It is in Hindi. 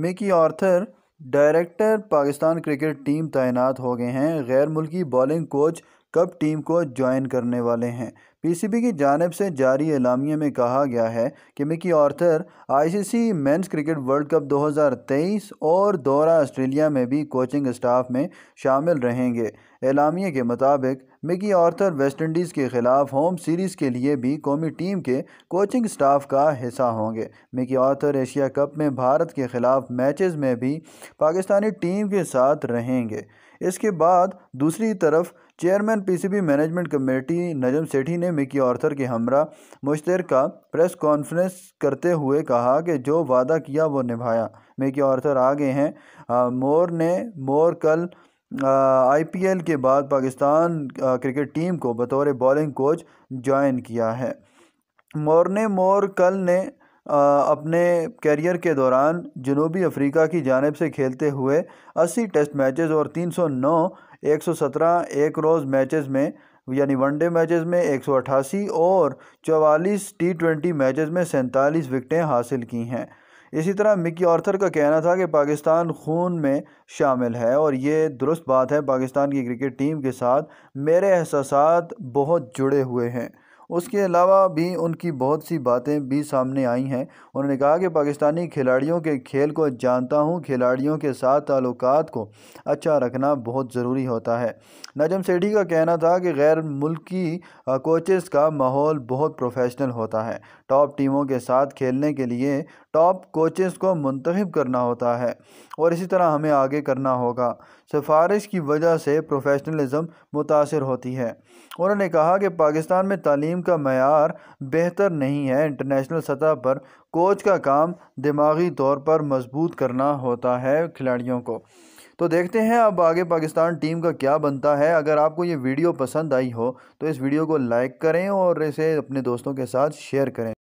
Mickey Arthur director Pakistan cricket team तैनात हो गए हैं गैर मुल्की बॉलिंग कोच कब टीम को ज्वाइन करने वाले हैं पीसीबी की जानब से जारी एलामिया में कहा गया है कि Mickey Arthur ICC men's cricket world cup 2023 और दौरा ऑस्ट्रेलिया में भी कोचिंग स्टाफ में शामिल रहेंगे एलामिया के मुताबिक मिकी आर्थर वेस्टइंडीज़ के ख़िलाफ़ होम सीरीज़ के लिए भी कौमी टीम के कोचिंग स्टाफ का हिस्सा होंगे मिकी आर्थर एशिया कप में भारत के ख़िलाफ़ मैचेस में भी पाकिस्तानी टीम के साथ रहेंगे इसके बाद दूसरी तरफ chairman PCB management committee Najam Sethi ने में कि आर्थर के हमरा मुश्तर का प्रेस कॉन्फ्रेंस करते हुए कहा कि जो वादा किया वो निभाया मिकी कि आगे हैं मोर ने मोर कल आईपीएल के बाद पाकिस्तान क्रिकेट टीम को बतौर बॉलिंग कोच ज्वाइन किया है मोर ने मोर कल ने आ, अपने कैरियर के दौरान जनूबी अफ्रीका की जानब से खेलते हुए 80 टेस्ट मैचेस और 309 117 एक रोज़ मैचेस में यानी वनडे मैचेस में 188 और 44 टी ट्वेंटी मैचेज में सैंतालीस विकटें हासिल की हैं इसी तरह मिकी आर्थर का कहना था कि पाकिस्तान खून में शामिल है और ये दुरुस्त बात है पाकिस्तान की क्रिकेट टीम के साथ मेरे एहसास बहुत जुड़े हुए हैं उसके अलावा भी उनकी बहुत सी बातें भी सामने आई हैं उन्होंने कहा कि पाकिस्तानी खिलाड़ियों के खेल को जानता हूँ खिलाड़ियों के साथ ताल्लुक को अच्छा रखना बहुत ज़रूरी होता है नजम सेठी का कहना था कि गैर मुल्की कोचेस का माहौल बहुत प्रोफेशनल होता है टॉप टीमों के साथ खेलने के लिए टॉप कोचेस को मंतखब करना होता है और इसी तरह हमें आगे करना होगा सिफारिश की वजह से प्रोफेशनलिज़म मुतासर होती है उन्होंने कहा कि पाकिस्तान में तालीम का मैार बेहतर नहीं है इंटरनेशनल सतह पर कोच का काम दिमागी तौर पर मजबूत करना होता है खिलाड़ियों को तो देखते हैं अब आगे पाकिस्तान टीम का क्या बनता है अगर आपको ये वीडियो पसंद आई हो तो इस वीडियो को लाइक करें और इसे अपने दोस्तों के साथ शेयर करें